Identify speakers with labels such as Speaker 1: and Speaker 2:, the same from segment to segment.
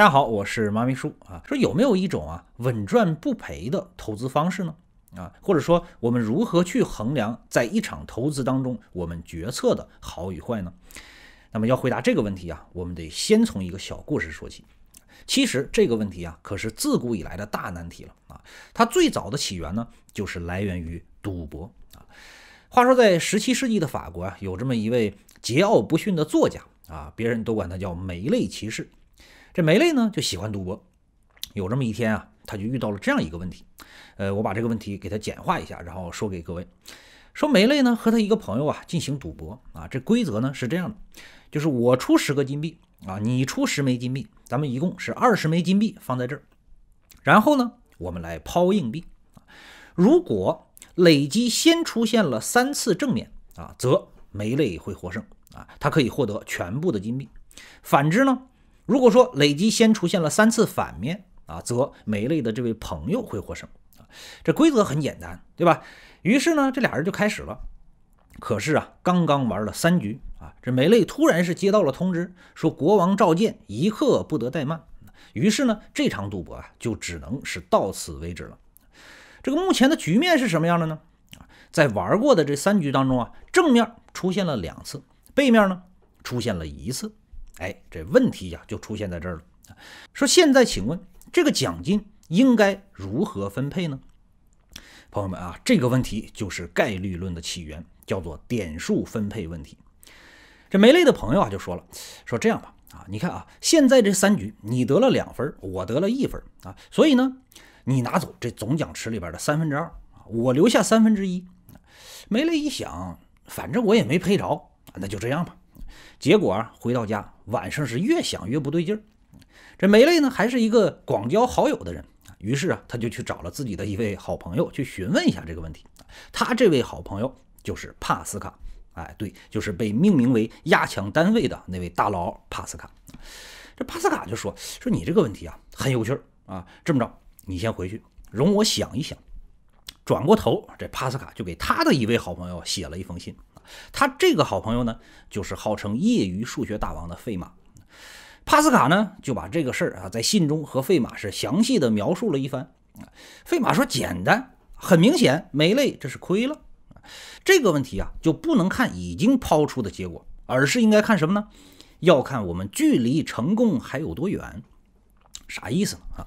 Speaker 1: 大家好，我是妈咪叔啊。说有没有一种啊稳赚不赔的投资方式呢？啊，或者说我们如何去衡量在一场投资当中我们决策的好与坏呢？那么要回答这个问题啊，我们得先从一个小故事说起。其实这个问题啊，可是自古以来的大难题了啊。它最早的起源呢，就是来源于赌博啊。话说在十七世纪的法国啊，有这么一位桀骜不驯的作家啊，别人都管他叫梅类骑士。这梅类呢就喜欢赌博，有这么一天啊，他就遇到了这样一个问题，呃，我把这个问题给他简化一下，然后说给各位，说梅类呢和他一个朋友啊进行赌博啊，这规则呢是这样的，就是我出十个金币啊，你出十枚金币，咱们一共是二十枚金币放在这儿，然后呢，我们来抛硬币，如果累积先出现了三次正面啊，则梅类会获胜啊，他可以获得全部的金币，反之呢？如果说累积先出现了三次反面啊，则梅类的这位朋友会获胜啊。这规则很简单，对吧？于是呢，这俩人就开始了。可是啊，刚刚玩了三局啊，这梅类突然是接到了通知，说国王召见，一刻不得怠慢。于是呢，这场赌博啊，就只能是到此为止了。这个目前的局面是什么样的呢？在玩过的这三局当中啊，正面出现了两次，背面呢出现了一次。哎，这问题呀就出现在这儿了。说现在，请问这个奖金应该如何分配呢？朋友们啊，这个问题就是概率论的起源，叫做点数分配问题。这梅类的朋友啊就说了，说这样吧，啊，你看啊，现在这三局你得了两分，我得了一分啊，所以呢，你拿走这总奖池里边的三分之二啊，我留下三分之一。梅类一想，反正我也没赔着，那就这样吧。结果啊，回到家。晚上是越想越不对劲儿，这梅雷呢还是一个广交好友的人，于是啊他就去找了自己的一位好朋友去询问一下这个问题。他这位好朋友就是帕斯卡，哎，对，就是被命名为压强单位的那位大佬帕斯卡。这帕斯卡就说：“说你这个问题啊很有趣儿啊，这么着你先回去，容我想一想。”转过头，这帕斯卡就给他的一位好朋友写了一封信。他这个好朋友呢，就是号称业余数学大王的费马。帕斯卡呢，就把这个事儿啊，在信中和费马是详细的描述了一番。费马说：“简单，很明显，梅累这是亏了。这个问题啊，就不能看已经抛出的结果，而是应该看什么呢？要看我们距离成功还有多远。啥意思呢？啊，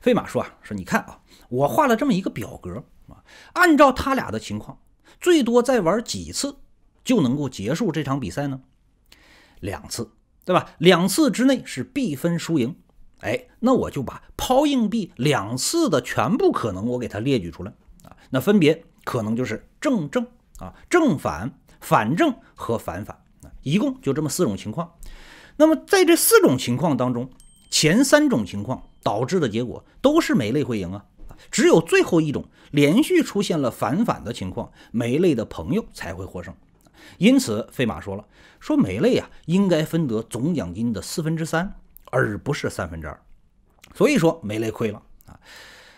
Speaker 1: 费马说啊，说你看啊，我画了这么一个表格啊，按照他俩的情况，最多再玩几次。”就能够结束这场比赛呢？两次，对吧？两次之内是必分输赢。哎，那我就把抛硬币两次的全部可能我给它列举出来啊。那分别可能就是正正啊、正反、反正和反反啊，一共就这么四种情况。那么在这四种情况当中，前三种情况导致的结果都是梅类会赢啊，只有最后一种连续出现了反反的情况，梅类的朋友才会获胜。因此，费马说了：“说梅类啊应该分得总奖金的四分之三，而不是三分之二。”所以说梅雷亏了啊。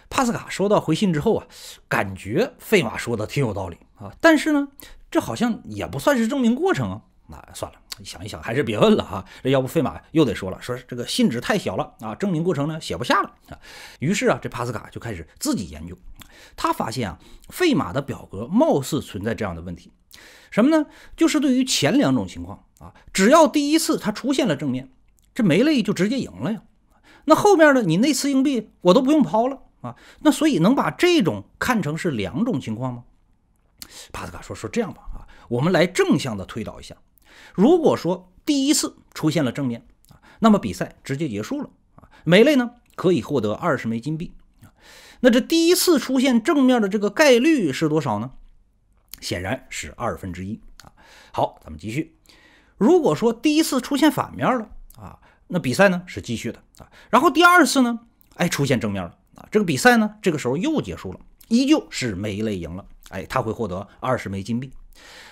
Speaker 1: 帕斯卡收到回信之后啊，感觉费马说的挺有道理啊，但是呢，这好像也不算是证明过程啊。那算了，想一想还是别问了哈。这要不费马又得说了：“说这个信纸太小了啊，证明过程呢写不下了。”啊。于是啊，这帕斯卡就开始自己研究。他发现啊，费马的表格貌似存在这样的问题。什么呢？就是对于前两种情况啊，只要第一次它出现了正面，这梅类就直接赢了呀。那后面呢？你那次硬币我都不用抛了啊。那所以能把这种看成是两种情况吗？帕斯卡说说这样吧啊，我们来正向的推导一下。如果说第一次出现了正面啊，那么比赛直接结束了啊，梅类呢可以获得二十枚金币啊。那这第一次出现正面的这个概率是多少呢？显然是二分之一啊。好，咱们继续。如果说第一次出现反面了啊，那比赛呢是继续的啊。然后第二次呢，哎，出现正面了啊，这个比赛呢，这个时候又结束了，依旧是没累赢了。哎，他会获得二十枚金币。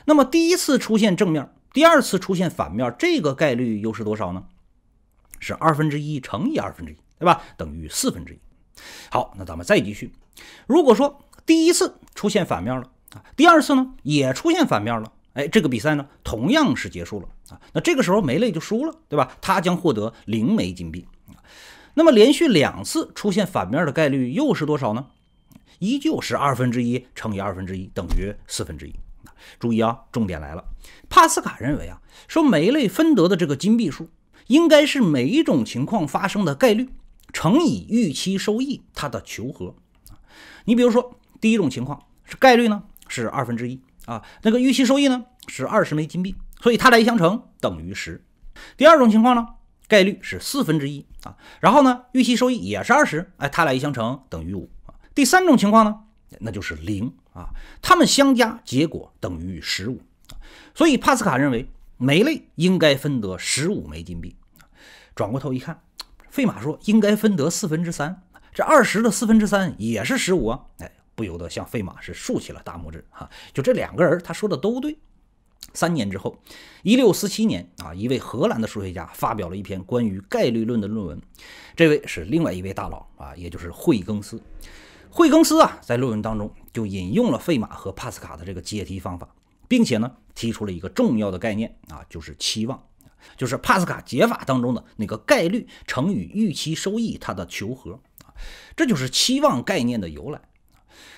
Speaker 1: 那么第一次出现正面，第二次出现反面，这个概率又是多少呢？是二分之一乘以二分之一，对吧？等于四分之一。好，那咱们再继续。如果说第一次出现反面了。第二次呢，也出现反面了，哎，这个比赛呢，同样是结束了啊。那这个时候梅类就输了，对吧？他将获得零枚金币那么连续两次出现反面的概率又是多少呢？依旧是二分之一乘以二分之一等于四分之一。注意啊，重点来了。帕斯卡认为啊，说梅类分得的这个金币数应该是每一种情况发生的概率乘以预期收益它的求和你比如说第一种情况是概率呢？是二分之一啊，那个预期收益呢是二十枚金币，所以它俩一相乘等于十。第二种情况呢，概率是四分之一啊，然后呢预期收益也是二十，哎，它俩一相乘等于五啊。第三种情况呢，那就是零啊，它们相加结果等于十五啊。所以帕斯卡认为每类应该分得十五枚金币。转过头一看，费马说应该分得四分之三，这二十的四分之三也是十五啊，哎。不由得向费马是竖起了大拇指，哈，就这两个人，他说的都对。三年之后，一六四七年啊，一位荷兰的数学家发表了一篇关于概率论的论文，这位是另外一位大佬啊，也就是惠更斯。惠更斯啊，在论文当中就引用了费马和帕斯卡的这个解题方法，并且呢，提出了一个重要的概念啊，就是期望，就是帕斯卡解法当中的那个概率乘以预期收益它的求和啊，这就是期望概念的由来。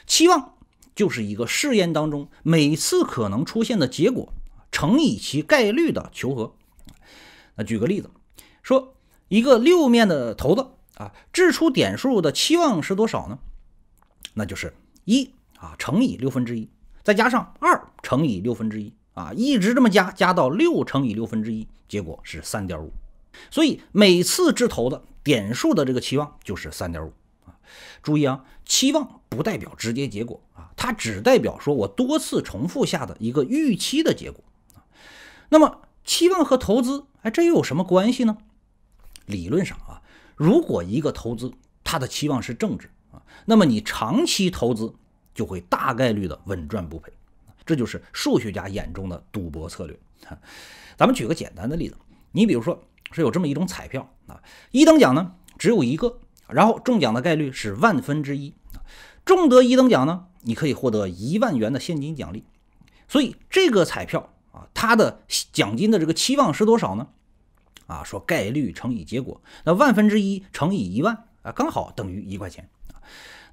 Speaker 1: 期望就是一个试验当中每次可能出现的结果乘以其概率的求和。那举个例子，说一个六面的骰子啊，掷出点数的期望是多少呢？那就是一啊乘以六分之一，再加上二乘以六分之一啊，一直这么加，加到六乘以六分之一，结果是三点五。所以每次掷骰子点数的这个期望就是三点五。注意啊，期望不代表直接结果啊，它只代表说我多次重复下的一个预期的结果。那么期望和投资，哎，这又有什么关系呢？理论上啊，如果一个投资它的期望是正值啊，那么你长期投资就会大概率的稳赚不赔，这就是数学家眼中的赌博策略。咱们举个简单的例子，你比如说是有这么一种彩票啊，一等奖呢只有一个。然后中奖的概率是万分之一，中得一等奖呢，你可以获得一万元的现金奖励。所以这个彩票啊，它的奖金的这个期望是多少呢？啊，说概率乘以结果，那万分之一乘以一万啊，刚好等于一块钱啊。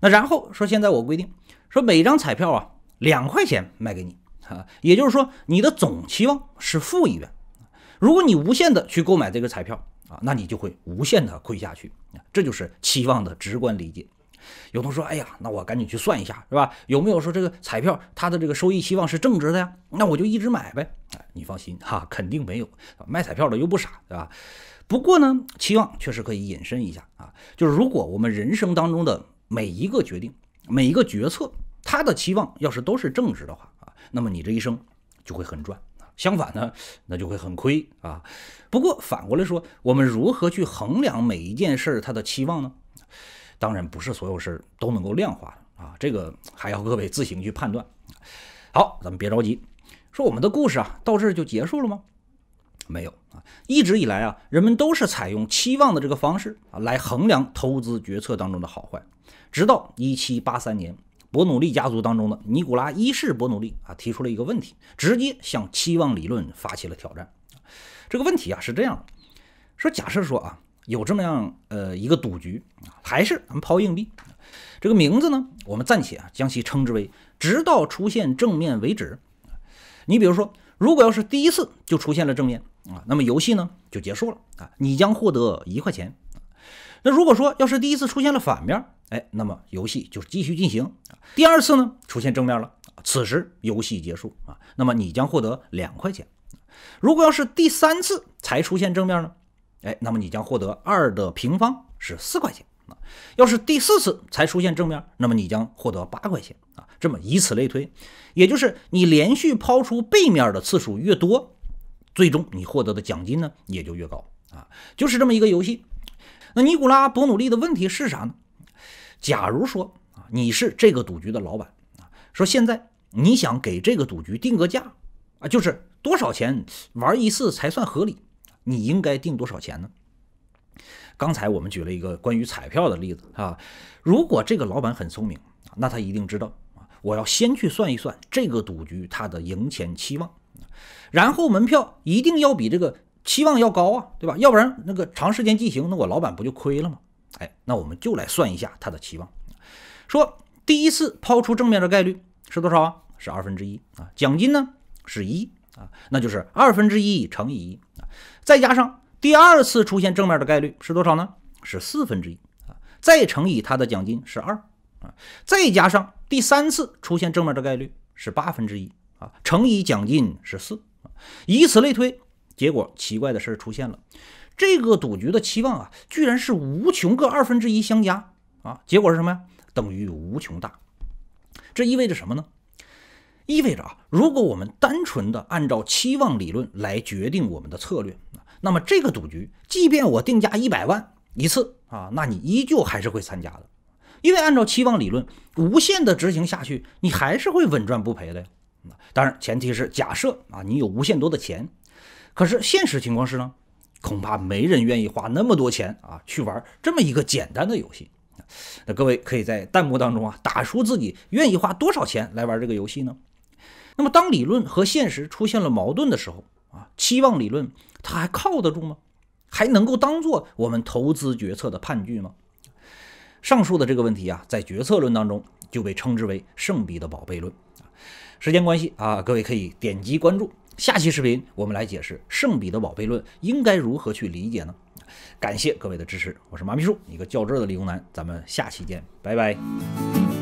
Speaker 1: 那然后说，现在我规定，说每张彩票啊，两块钱卖给你啊，也就是说你的总期望是负一元。如果你无限的去购买这个彩票。啊，那你就会无限的亏下去，这就是期望的直观理解。有同学说，哎呀，那我赶紧去算一下，是吧？有没有说这个彩票它的这个收益期望是正值的呀？那我就一直买呗。哎，你放心哈，肯定没有。卖彩票的又不傻，对吧？不过呢，期望确实可以引申一下啊，就是如果我们人生当中的每一个决定、每一个决策，它的期望要是都是正值的话啊，那么你这一生就会很赚。相反呢，那就会很亏啊。不过反过来说，我们如何去衡量每一件事儿它的期望呢？当然不是所有事儿都能够量化的啊，这个还要各位自行去判断。好，咱们别着急，说我们的故事啊，到这儿就结束了吗？没有啊，一直以来啊，人们都是采用期望的这个方式啊来衡量投资决策当中的好坏，直到一七八三年。伯努利家族当中的尼古拉一世·伯努利啊提出了一个问题，直接向期望理论发起了挑战。这个问题啊是这样的：说假设说啊有这么样呃一个赌局还是咱们抛硬币。这个名字呢，我们暂且啊将其称之为“直到出现正面为止”。你比如说，如果要是第一次就出现了正面啊，那么游戏呢就结束了啊，你将获得一块钱。那如果说要是第一次出现了反面，哎，那么游戏就继续进行。第二次呢，出现正面了，此时游戏结束啊，那么你将获得两块钱。如果要是第三次才出现正面呢，哎，那么你将获得二的平方是四块钱啊。要是第四次才出现正面，那么你将获得八块钱啊。这么以此类推，也就是你连续抛出背面的次数越多，最终你获得的奖金呢也就越高啊，就是这么一个游戏。那尼古拉博努利的问题是啥呢？假如说啊，你是这个赌局的老板啊，说现在你想给这个赌局定个价啊，就是多少钱玩一次才算合理，你应该定多少钱呢？刚才我们举了一个关于彩票的例子啊，如果这个老板很聪明那他一定知道啊，我要先去算一算这个赌局它的赢钱期望，然后门票一定要比这个。期望要高啊，对吧？要不然那个长时间进行，那我老板不就亏了吗？哎，那我们就来算一下他的期望。说第一次抛出正面的概率是多少啊？是二分之一啊。奖金呢是一啊，那就是二分之一乘以一啊。再加上第二次出现正面的概率是多少呢？是四分之一啊，再乘以它的奖金是二啊。再加上第三次出现正面的概率是八分之一啊，乘以奖金是四啊，以此类推。结果奇怪的事儿出现了，这个赌局的期望啊，居然是无穷个二分之一相加啊，结果是什么呀？等于无穷大。这意味着什么呢？意味着啊，如果我们单纯的按照期望理论来决定我们的策略，那么这个赌局，即便我定价一百万一次啊，那你依旧还是会参加的，因为按照期望理论，无限的执行下去，你还是会稳赚不赔的呀。当然，前提是假设啊，你有无限多的钱。可是现实情况是呢，恐怕没人愿意花那么多钱啊去玩这么一个简单的游戏。那各位可以在弹幕当中啊打出自己愿意花多少钱来玩这个游戏呢？那么当理论和现实出现了矛盾的时候啊，期望理论它还靠得住吗？还能够当做我们投资决策的判据吗？上述的这个问题啊，在决策论当中就被称之为圣彼得堡悖论。时间关系啊，各位可以点击关注。下期视频我们来解释圣彼得堡悖论，应该如何去理解呢？感谢各位的支持，我是马秘叔，一个较真儿的理工男，咱们下期见，拜拜。